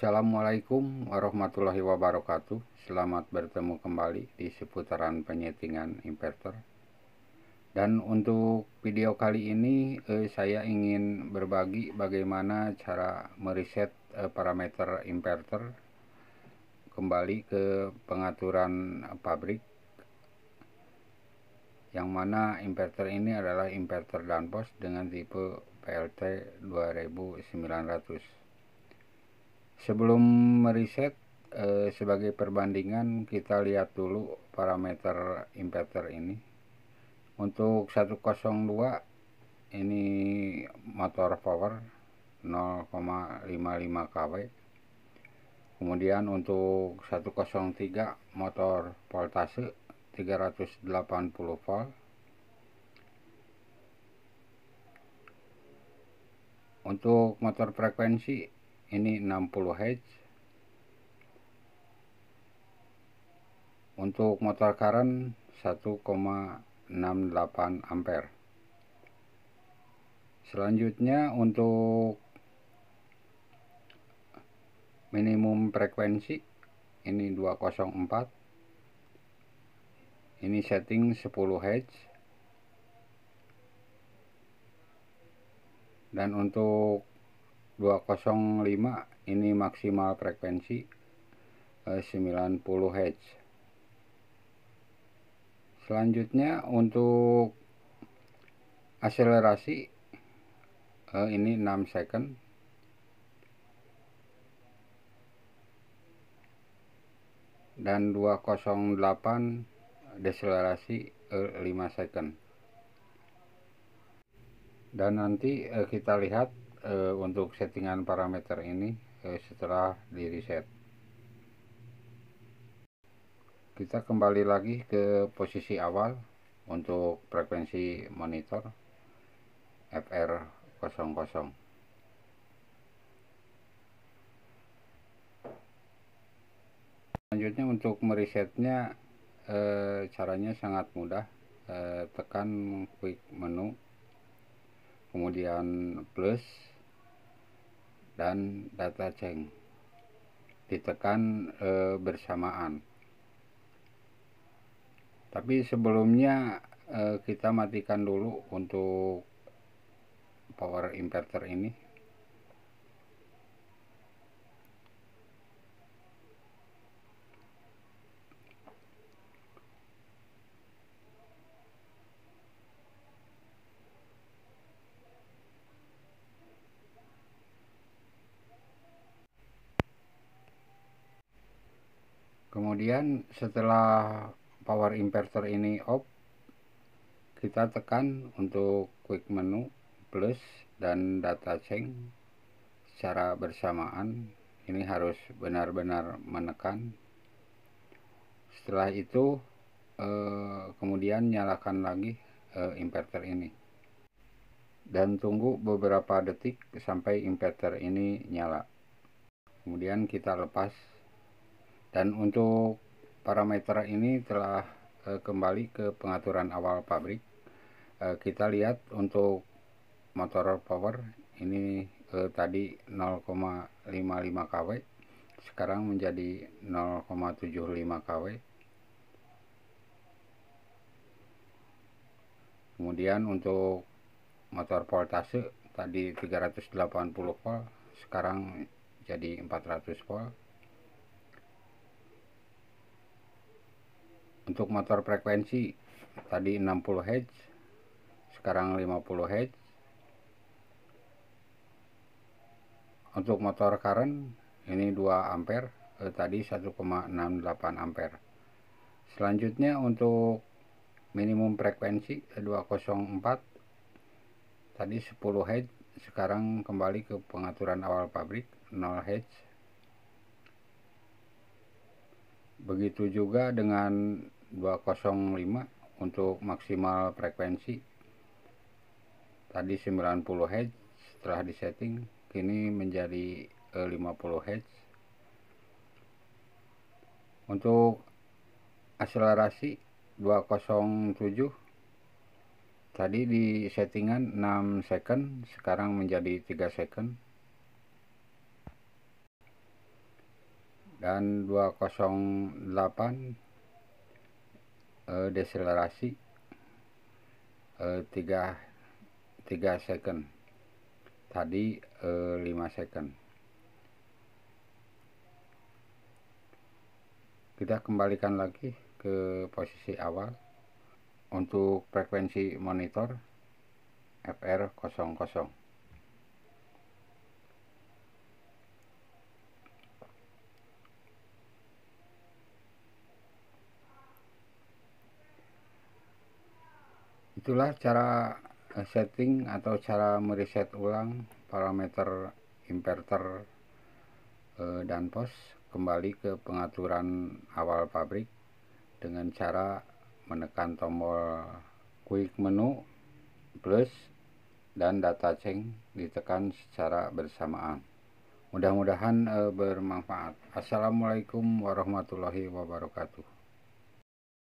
Assalamualaikum warahmatullahi wabarakatuh. Selamat bertemu kembali di seputaran penyetingan inverter. Dan untuk video kali ini eh, saya ingin berbagi bagaimana cara mereset eh, parameter inverter kembali ke pengaturan pabrik. Yang mana inverter ini adalah inverter danpos dengan tipe PLT 2900 sebelum meriset eh, sebagai perbandingan kita lihat dulu parameter impeter ini untuk 102 ini motor power 0,55 kW kemudian untuk 103 motor voltase 380 volt untuk motor frekuensi ini 60 Hz untuk motor current 1,68 ampere selanjutnya untuk minimum frekuensi ini 204 ini setting 10 Hz dan untuk 205 ini maksimal frekuensi 90 eh, Hz selanjutnya untuk akselerasi eh, ini 6 second dan 208 deselerasi 5 eh, second dan nanti kita lihat e, untuk settingan parameter ini e, setelah di reset kita kembali lagi ke posisi awal untuk frekuensi monitor FR00 selanjutnya untuk meresetnya e, caranya sangat mudah tekan quick menu kemudian plus dan data ceng ditekan e, bersamaan tapi sebelumnya e, kita matikan dulu untuk power inverter ini kemudian setelah power inverter ini off kita tekan untuk quick menu plus dan data sync secara bersamaan ini harus benar-benar menekan setelah itu eh, kemudian nyalakan lagi eh, inverter ini dan tunggu beberapa detik sampai inverter ini nyala kemudian kita lepas dan untuk parameter ini telah eh, kembali ke pengaturan awal pabrik eh, kita lihat untuk motor power ini eh, tadi 0,55 kW sekarang menjadi 0,75 kW kemudian untuk motor voltase tadi 380 volt sekarang jadi 400 volt untuk motor frekuensi tadi 60 Hz sekarang 50 Hz untuk motor current ini 2 ampere eh, tadi 1,68 ampere selanjutnya untuk minimum frekuensi 204 eh, tadi 10 Hz sekarang kembali ke pengaturan awal pabrik 0 Hz begitu juga dengan 205 untuk maksimal frekuensi tadi 90 Hz setelah disetting kini menjadi 50 eh, Hz untuk akselerasi 207 tadi di settingan 6 second sekarang menjadi 3 second dan 208 uh, deselerasi uh, 3 3 second tadi uh, eh, 5 second kita kembalikan lagi ke posisi awal untuk frekuensi monitor FR00 itulah cara eh, setting atau cara mereset ulang parameter inverter eh, dan pos kembali ke pengaturan awal pabrik dengan cara menekan tombol quick menu plus dan data change ditekan secara bersamaan mudah-mudahan eh, bermanfaat assalamualaikum warahmatullahi wabarakatuh